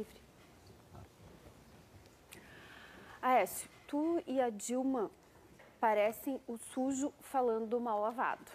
livre. Aécio, tu e a Dilma parecem o sujo falando do mal lavado.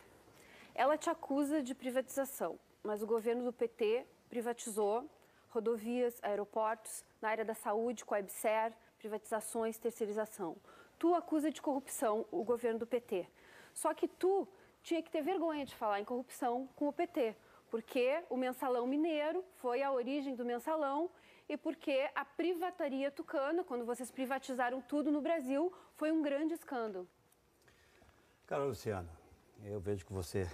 Ela te acusa de privatização, mas o governo do PT privatizou rodovias, aeroportos, na área da saúde, com a EBSER, privatizações, terceirização. Tu acusa de corrupção o governo do PT. Só que tu tinha que ter vergonha de falar em corrupção com o PT, porque o mensalão mineiro foi a origem do mensalão e porque a privataria tucana, quando vocês privatizaram tudo no Brasil, foi um grande escândalo. Cara, Luciana, eu vejo que você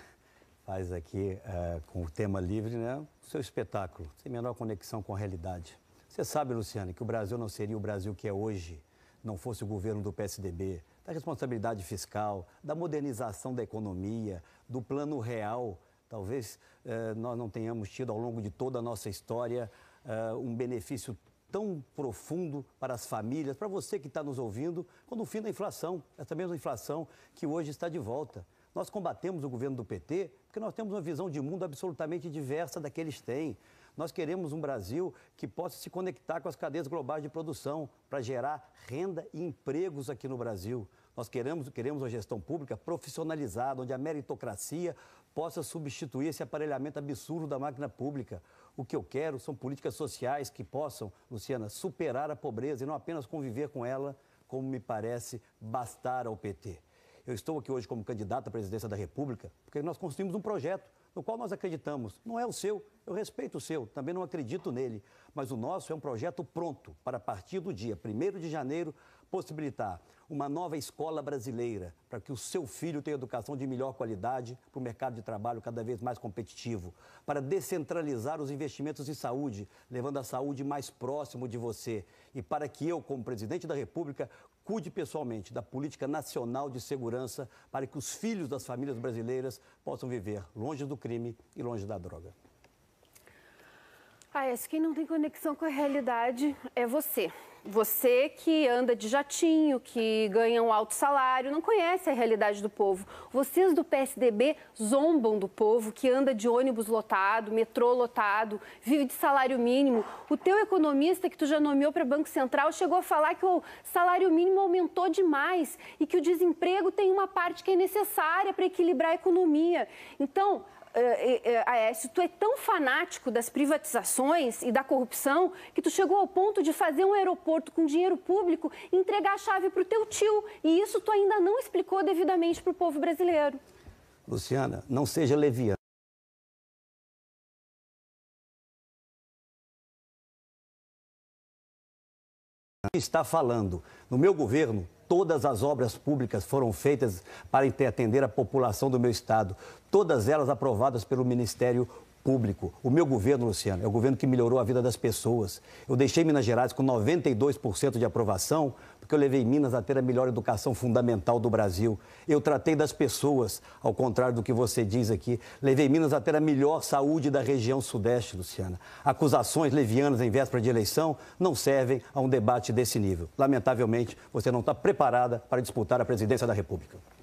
faz aqui é, com o tema livre, né? O seu espetáculo, sem menor conexão com a realidade. Você sabe, Luciana, que o Brasil não seria o Brasil que é hoje, não fosse o governo do PSDB, da responsabilidade fiscal, da modernização da economia, do plano real Talvez eh, nós não tenhamos tido ao longo de toda a nossa história eh, um benefício tão profundo para as famílias, para você que está nos ouvindo, quando o fim da inflação, essa mesma inflação que hoje está de volta. Nós combatemos o governo do PT porque nós temos uma visão de mundo absolutamente diversa da que eles têm. Nós queremos um Brasil que possa se conectar com as cadeias globais de produção para gerar renda e empregos aqui no Brasil. Nós queremos, queremos uma gestão pública profissionalizada, onde a meritocracia possa substituir esse aparelhamento absurdo da máquina pública. O que eu quero são políticas sociais que possam, Luciana, superar a pobreza e não apenas conviver com ela, como me parece bastar ao PT. Eu estou aqui hoje como candidato à presidência da República porque nós construímos um projeto no qual nós acreditamos. Não é o seu, eu respeito o seu, também não acredito nele, mas o nosso é um projeto pronto para a partir do dia 1 de janeiro possibilitar uma nova escola brasileira para que o seu filho tenha educação de melhor qualidade para o mercado de trabalho cada vez mais competitivo, para descentralizar os investimentos em saúde, levando a saúde mais próximo de você e para que eu, como presidente da República, cuide pessoalmente da política nacional de segurança para que os filhos das famílias brasileiras possam viver longe do crime e longe da droga. Ah, esse que quem não tem conexão com a realidade é você. Você que anda de jatinho, que ganha um alto salário, não conhece a realidade do povo. Vocês do PSDB zombam do povo que anda de ônibus lotado, metrô lotado, vive de salário mínimo. O teu economista que tu já nomeou para Banco Central chegou a falar que o salário mínimo aumentou demais e que o desemprego tem uma parte que é necessária para equilibrar a economia. Então, eh, eh, eh, Aécio, tu é tão fanático das privatizações e da corrupção que tu chegou ao ponto de fazer um aeroporto com dinheiro público e entregar a chave para o teu tio. E isso tu ainda não explicou devidamente para o povo brasileiro. Luciana, não seja leviana. Está falando. No meu governo, Todas as obras públicas foram feitas para atender a população do meu estado, todas elas aprovadas pelo Ministério público. O meu governo, Luciano, é o governo que melhorou a vida das pessoas. Eu deixei Minas Gerais com 92% de aprovação, porque eu levei Minas a ter a melhor educação fundamental do Brasil. Eu tratei das pessoas, ao contrário do que você diz aqui. Levei Minas a ter a melhor saúde da região Sudeste, Luciana. Acusações levianas em véspera de eleição não servem a um debate desse nível. Lamentavelmente, você não está preparada para disputar a presidência da República.